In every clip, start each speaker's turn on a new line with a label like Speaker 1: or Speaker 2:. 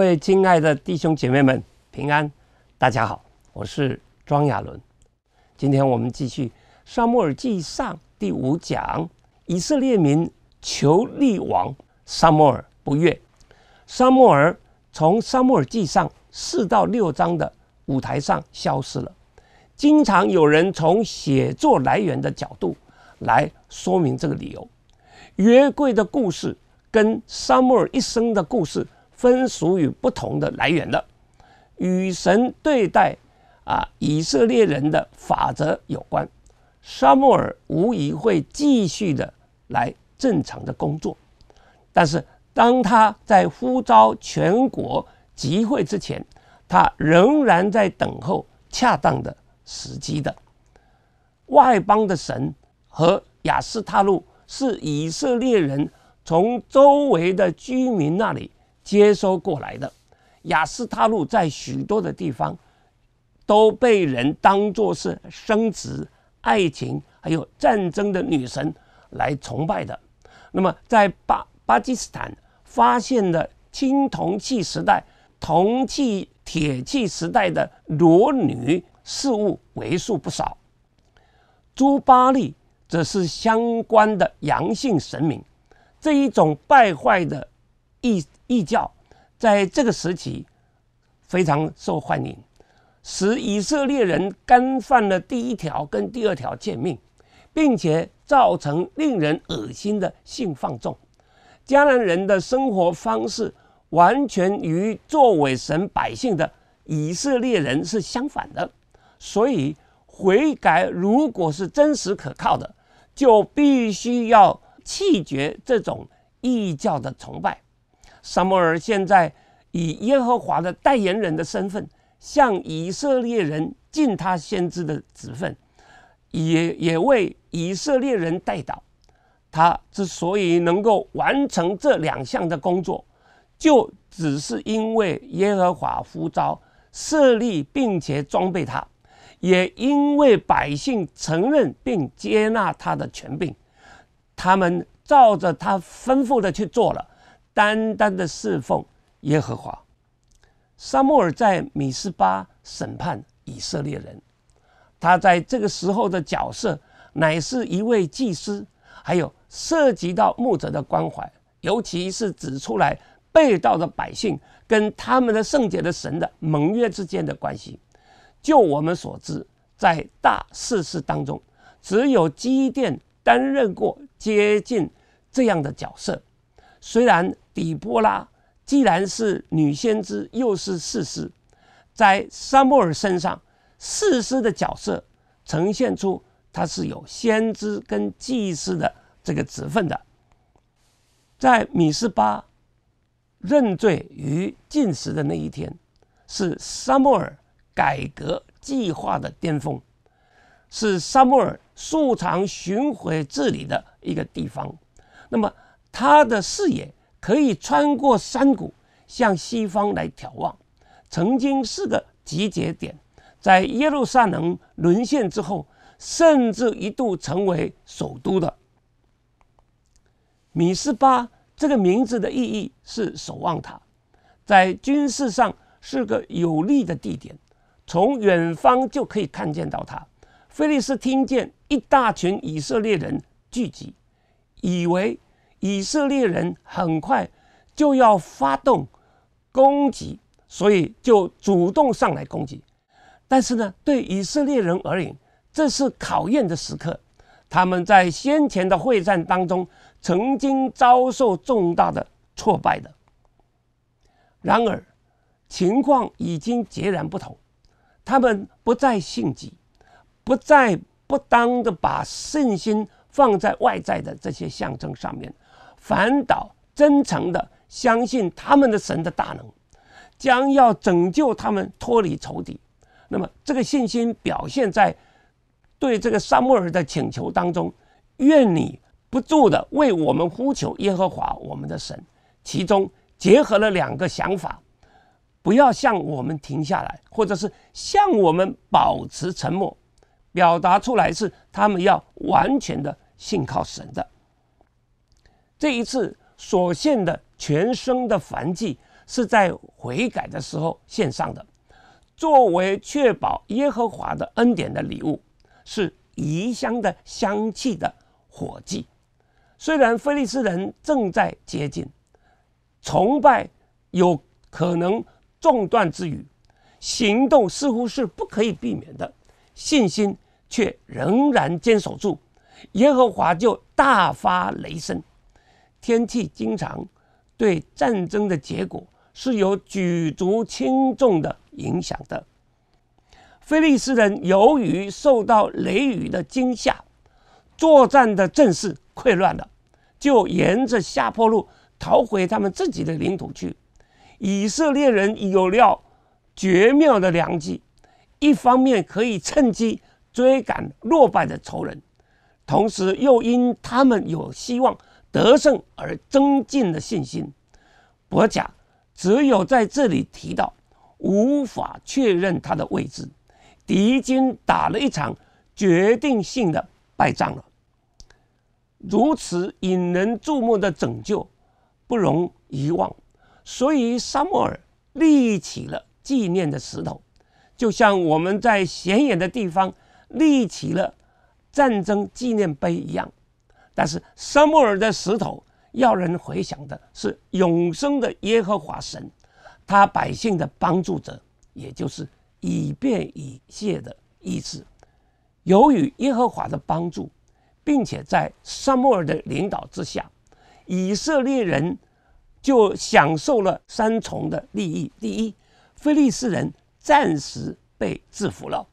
Speaker 1: 各位亲爱的弟兄姐妹们，平安！大家好，我是庄亚伦。今天我们继续《沙漠耳记上》第五讲：以色列民求立王，沙漠耳不悦。沙漠耳从《沙漠耳记上》四到六章的舞台上消失了。经常有人从写作来源的角度来说明这个理由：约柜的故事跟沙漠耳一生的故事。分属于不同的来源的，与神对待啊以色列人的法则有关。沙莫尔无疑会继续的来正常的工作，但是当他在呼召全国集会之前，他仍然在等候恰当的时机的。外邦的神和雅斯他路是以色列人从周围的居民那里。接收过来的，雅斯塔路在许多的地方，都被人当作是生殖、爱情还有战争的女神来崇拜的。那么，在巴巴基斯坦发现的青铜器时代、铜器、铁器时代的裸女事物为数不少。朱巴利则是相关的阳性神明，这一种败坏的。异异教在这个时期非常受欢迎，使以色列人干犯了第一条跟第二条诫命，并且造成令人恶心的性放纵。迦南人的生活方式完全与作为神百姓的以色列人是相反的。所以，悔改如果是真实可靠的，就必须要弃绝这种异教的崇拜。萨摩尔现在以耶和华的代言人的身份，向以色列人尽他先知的职分，也也为以色列人代祷。他之所以能够完成这两项的工作，就只是因为耶和华呼召、设立并且装备他，也因为百姓承认并接纳他的权柄，他们照着他吩咐的去做了。单单的侍奉耶和华。撒母耳在米斯巴审判以色列人，他在这个时候的角色乃是一位祭司，还有涉及到牧者的关怀，尤其是指出来被盗的百姓跟他们的圣洁的神的盟约之间的关系。就我们所知，在大事事当中，只有基甸担任过接近这样的角色。虽然底波拉既然是女先知，又是事师，在萨莫尔身上，事师的角色呈现出他是有先知跟祭司的这个职分的。在米斯巴认罪与进食的那一天，是沙莫尔改革计划的巅峰，是沙莫尔数场巡回治理的一个地方。那么。他的视野可以穿过山谷向西方来眺望，曾经是个集结点，在耶路撒冷沦陷之后，甚至一度成为首都的。米斯巴这个名字的意义是守望塔，在军事上是个有利的地点，从远方就可以看见到它。菲利斯听见一大群以色列人聚集，以为。以色列人很快就要发动攻击，所以就主动上来攻击。但是呢，对以色列人而言，这是考验的时刻。他们在先前的会战当中，曾经遭受重大的挫败的。然而，情况已经截然不同，他们不再性急，不再不当的把信心放在外在的这些象征上面。反倒真诚的相信他们的神的大能，将要拯救他们脱离仇敌。那么，这个信心表现在对这个沙漠耳的请求当中：愿你不住的为我们呼求耶和华我们的神。其中结合了两个想法：不要向我们停下来，或者是向我们保持沉默。表达出来是他们要完全的信靠神的。这一次所献的全身的燔祭是在悔改的时候献上的，作为确保耶和华的恩典的礼物，是遗香的香气的火祭。虽然菲利斯人正在接近，崇拜有可能中断之余，行动似乎是不可以避免的，信心却仍然坚守住，耶和华就大发雷声。天气经常对战争的结果是有举足轻重的影响的。菲利斯人由于受到雷雨的惊吓，作战的阵势溃乱了，就沿着下坡路逃回他们自己的领土去。以色列人有料绝妙的良计，一方面可以趁机追赶落败的仇人，同时又因他们有希望。得胜而增进的信心，伯贾只有在这里提到，无法确认他的位置。敌军打了一场决定性的败仗了。如此引人注目的拯救不容遗忘，所以沙莫尔立起了纪念的石头，就像我们在显眼的地方立起了战争纪念碑一样。但是撒母耳的石头要人回想的是永生的耶和华神，他百姓的帮助者，也就是以便以谢的意思。由于耶和华的帮助，并且在撒母耳的领导之下，以色列人就享受了三重的利益。第一，非利士人暂时被制服了，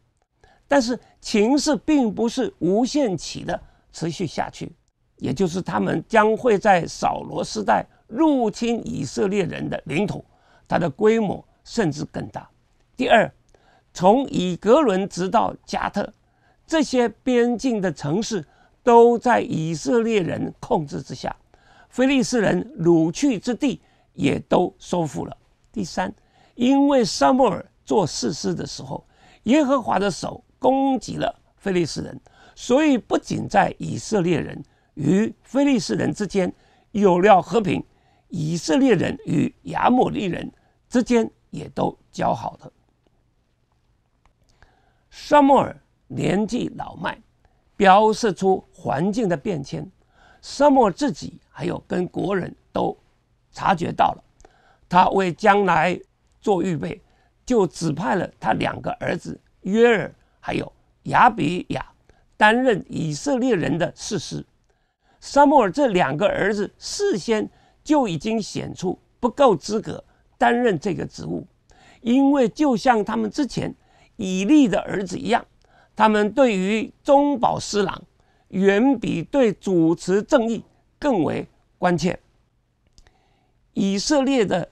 Speaker 1: 但是情势并不是无限期的持续下去。也就是他们将会在扫罗时代入侵以色列人的领土，它的规模甚至更大。第二，从以格伦直到加特，这些边境的城市都在以色列人控制之下，菲利斯人掳去之地也都收复了。第三，因为撒母尔做事师的时候，耶和华的手攻击了菲利斯人，所以不仅在以色列人。与非利士人之间有了和平，以色列人与亚摩利人之间也都交好了。沙默尔年纪老迈，表示出环境的变迁。沙漠自己还有跟国人都察觉到了，他为将来做预备，就指派了他两个儿子约尔还有亚比亚担任以色列人的事实。沙摩尔这两个儿子事先就已经显出不够资格担任这个职务，因为就像他们之前以利的儿子一样，他们对于中保私囊，远比对主持正义更为关切。以色列的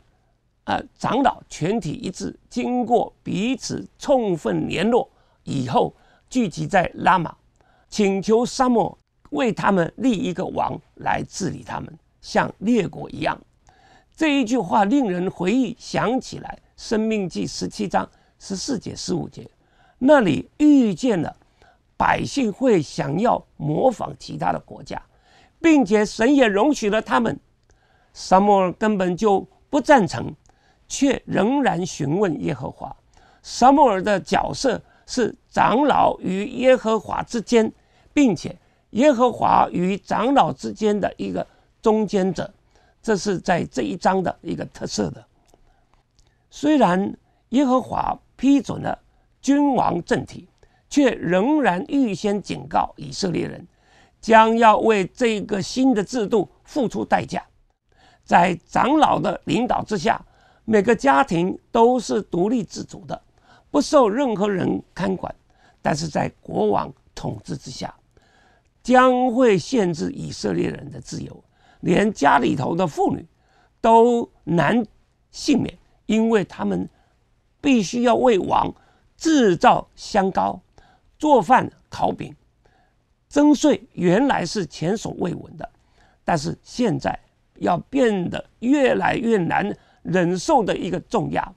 Speaker 1: 啊长老全体一致，经过彼此充分联络以后，聚集在拉玛，请求沙摩。为他们立一个王来治理他们，像列国一样。这一句话令人回忆想起来，《生命记》十七章十四节、十五节，那里遇见了百姓会想要模仿其他的国家，并且神也容许了他们。沙漠根本就不赞成，却仍然询问耶和华。沙漠尔的角色是长老与耶和华之间，并且。耶和华与长老之间的一个中间者，这是在这一章的一个特色的。虽然耶和华批准了君王政体，却仍然预先警告以色列人，将要为这个新的制度付出代价。在长老的领导之下，每个家庭都是独立自主的，不受任何人看管。但是在国王统治之下。将会限制以色列人的自由，连家里头的妇女都难幸免，因为他们必须要为王制造香膏、做饭、烤饼、征税，原来是前所未闻的，但是现在要变得越来越难忍受的一个重压。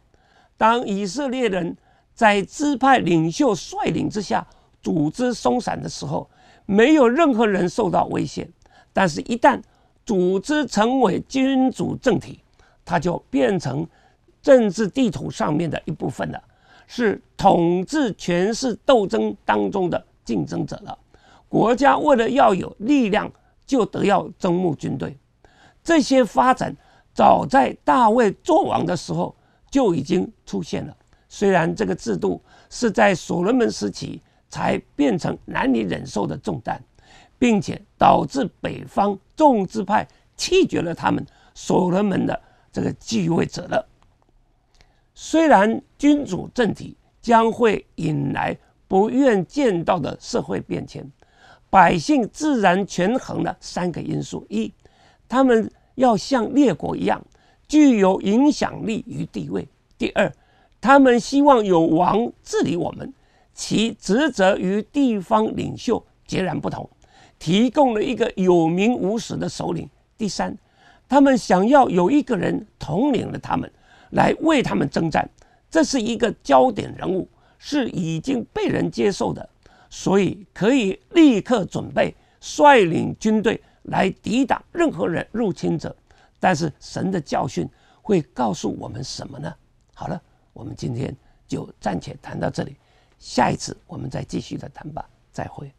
Speaker 1: 当以色列人在支派领袖率领之下组织松散的时候，没有任何人受到威胁。但是，一旦组织成为君主政体，它就变成政治地图上面的一部分了，是统治权势斗争当中的竞争者了。国家为了要有力量，就得要征募军队。这些发展早在大卫作王的时候就已经出现了，虽然这个制度是在所罗门时期。才变成难以忍受的重担，并且导致北方众支派弃绝了他们所罗门的这个继位者了。虽然君主政体将会引来不愿见到的社会变迁，百姓自然权衡了三个因素：一，他们要像列国一样具有影响力与地位；第二，他们希望有王治理我们。其职责与地方领袖截然不同，提供了一个有名无实的首领。第三，他们想要有一个人统领了他们，来为他们征战。这是一个焦点人物，是已经被人接受的，所以可以立刻准备率领军队来抵挡任何人入侵者。但是神的教训会告诉我们什么呢？好了，我们今天就暂且谈到这里。下一次我们再继续的谈吧，再会。